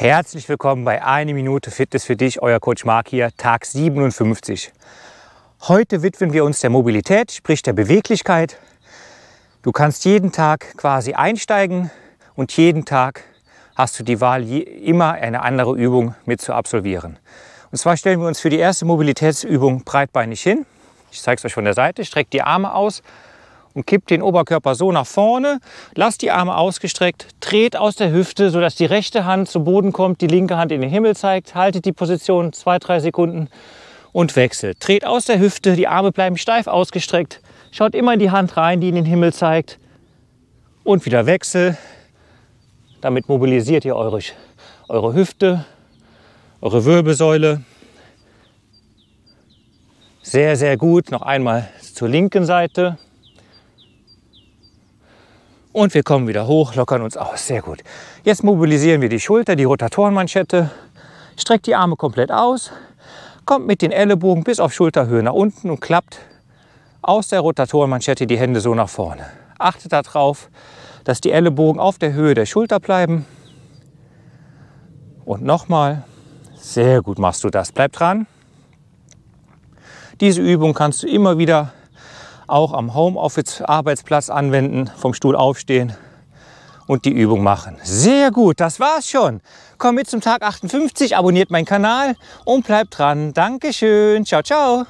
Herzlich willkommen bei Eine Minute Fitness für dich, euer Coach Marc hier, Tag 57. Heute widmen wir uns der Mobilität, sprich der Beweglichkeit. Du kannst jeden Tag quasi einsteigen und jeden Tag hast du die Wahl, immer eine andere Übung mit zu absolvieren. Und zwar stellen wir uns für die erste Mobilitätsübung breitbeinig hin. Ich zeige es euch von der Seite, streckt die Arme aus und kippt den Oberkörper so nach vorne, lasst die Arme ausgestreckt, dreht aus der Hüfte, sodass die rechte Hand zu Boden kommt, die linke Hand in den Himmel zeigt, haltet die Position 2-3 Sekunden und wechselt. Dreht aus der Hüfte, die Arme bleiben steif ausgestreckt, schaut immer in die Hand rein, die in den Himmel zeigt und wieder Wechsel. Damit mobilisiert ihr eure, eure Hüfte, eure Wirbelsäule. Sehr, sehr gut. Noch einmal zur linken Seite und wir kommen wieder hoch, lockern uns aus. Sehr gut. Jetzt mobilisieren wir die Schulter, die Rotatorenmanschette, streckt die Arme komplett aus, kommt mit den Ellenbogen bis auf Schulterhöhe nach unten und klappt aus der Rotatorenmanschette die Hände so nach vorne. Achtet darauf, dass die Ellenbogen auf der Höhe der Schulter bleiben. Und nochmal. Sehr gut machst du das. Bleib dran. Diese Übung kannst du immer wieder auch am Homeoffice-Arbeitsplatz anwenden, vom Stuhl aufstehen und die Übung machen. Sehr gut, das war's schon. Kommt mit zum Tag 58, abonniert meinen Kanal und bleibt dran. Dankeschön, ciao, ciao.